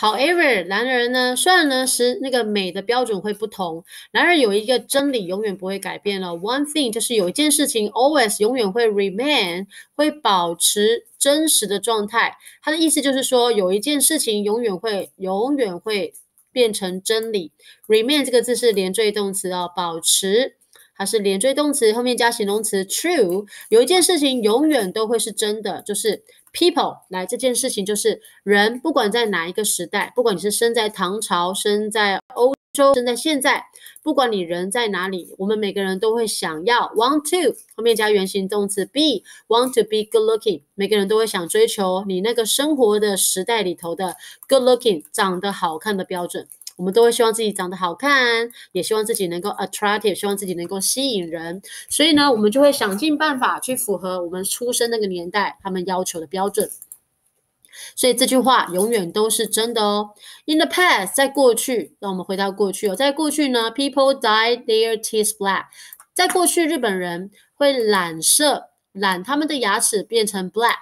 However，男人呢，虽然呢是那个美的标准会不同，然而有一个真理永远不会改变了。One thing 就是有一件事情 always 永远会 remain 会保持真实的状态。它的意思就是说，有一件事情永远会永远会变成真理。remain 这个字是连缀动词啊，保持，它是连缀动词后面加形容词 true。有一件事情永远都会是真的，就是。People 来这件事情就是人，不管在哪一个时代，不管你是生在唐朝、生在欧洲、生在现在，不管你人在哪里，我们每个人都会想要 want to 后面加原形动词 be，want to be good looking，每个人都会想追求你那个生活的时代里头的 good looking，长得好看的标准。我们都会希望自己长得好看，也希望自己能够 attractive，希望自己能够吸引人，所以呢，我们就会想尽办法去符合我们出生那个年代他们要求的标准。所以这句话永远都是真的哦。In the past，在过去，让我们回到过去哦。在过去呢，people dyed their teeth black。在过去，日本人会染色，染他们的牙齿变成 black，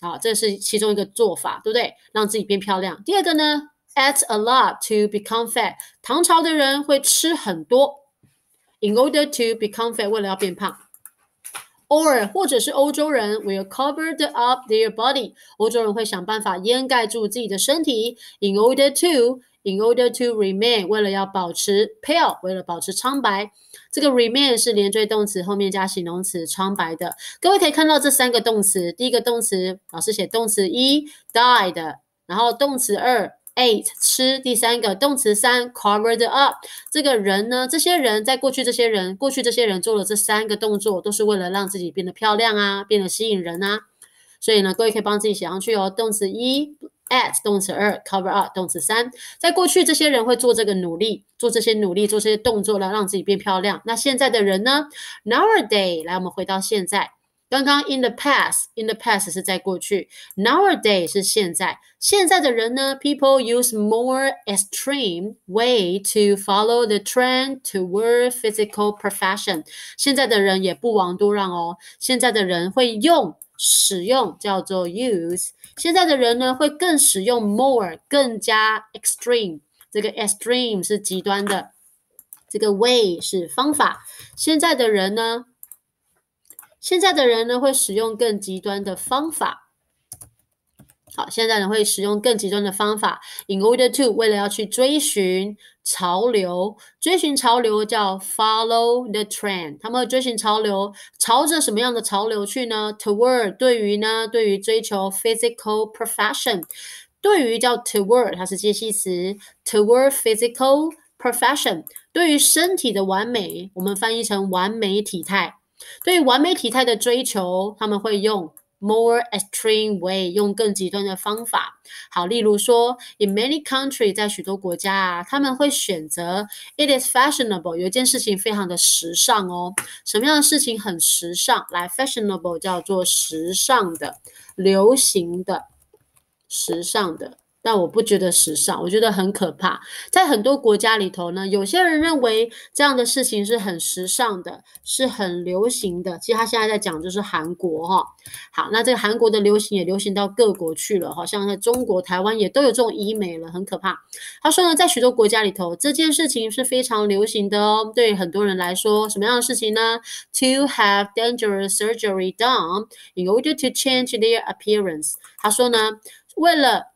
啊，这是其中一个做法，对不对？让自己变漂亮。第二个呢？eat a lot to become fat，唐朝的人会吃很多；in order to become fat，为了要变胖；or 或者是欧洲人 will cover up their body，欧洲人会想办法掩盖住自己的身体；in order to，in order to remain，为了要保持 pale，为了保持苍白。这个 remain 是连缀动词，后面加形容词苍白的。各位可以看到这三个动词，第一个动词老师写动词一 died，然后动词二。eat 吃，第三个动词三 cover the up。这个人呢，这些人在过去，这些人过去这些人做了这三个动作都是为了让自己变得漂亮啊，变得吸引人啊。所以呢，各位可以帮自己写上去哦。动词一 a t 动词二 cover up，动词三。在过去，这些人会做这个努力，做这些努力，做这些动作来让自己变漂亮。那现在的人呢？Nowadays，来我们回到现在。刚刚 in the past in the past 是在过去，nowadays 是现在。现在的人呢，people use more extreme way to follow the trend toward physical profession。现在的人也不枉多让哦。现在的人会用使用叫做 use。现在的人呢会更使用 more 更加 extreme。这个 extreme 是极端的，这个 way 是方法。现在的人呢？现在的人呢，会使用更极端的方法。好，现在呢会使用更极端的方法。In order to 为了要去追寻潮流，追寻潮流叫 follow the trend。他们追寻潮流，朝着什么样的潮流去呢？toward 对于呢，对于追求 physical profession，对于叫 toward，它是介系词 toward physical profession。对于身体的完美，我们翻译成完美体态。对完美体态的追求，他们会用 more extreme way，用更极端的方法。好，例如说 in many country，在许多国家啊，他们会选择 it is fashionable，有一件事情非常的时尚哦。什么样的事情很时尚？来，fashionable 叫做时尚的、流行的、时尚的。但我不觉得时尚，我觉得很可怕。在很多国家里头呢，有些人认为这样的事情是很时尚的，是很流行的。其实他现在在讲就是韩国哈，好，那这个韩国的流行也流行到各国去了，好像在中国、台湾也都有这种医美了，很可怕。他说呢，在许多国家里头，这件事情是非常流行的哦。对很多人来说，什么样的事情呢？To have dangerous surgery done in order to change their appearance。他说呢，为了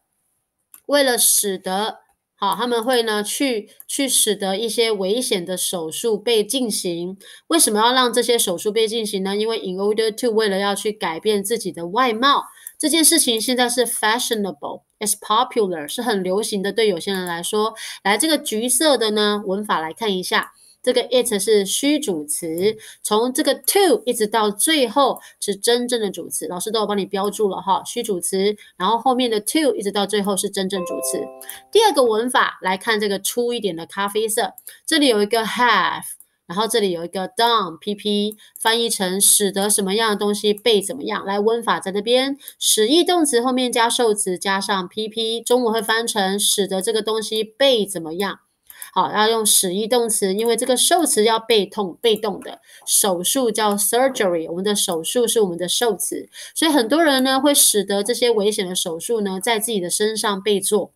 为了使得好，他们会呢去去使得一些危险的手术被进行。为什么要让这些手术被进行呢？因为 in order to 为了要去改变自己的外貌这件事情，现在是 fashionable，is popular，是很流行的。对有些人来说，来这个橘色的呢，文法来看一下。这个 it 是虚主词，从这个 to 一直到最后是真正的主词，老师都有帮你标注了哈，虚主词，然后后面的 to 一直到最后是真正主词。第二个文法来看，这个粗一点的咖啡色，这里有一个 have，然后这里有一个 done P P，翻译成使得什么样的东西被怎么样。来，文法在那边，使役动词后面加受词，加上 P P，中文会翻成使得这个东西被怎么样。好，要用使役动词，因为这个受词要被痛、被动的手术叫 surgery，我们的手术是我们的受词，所以很多人呢会使得这些危险的手术呢在自己的身上被做。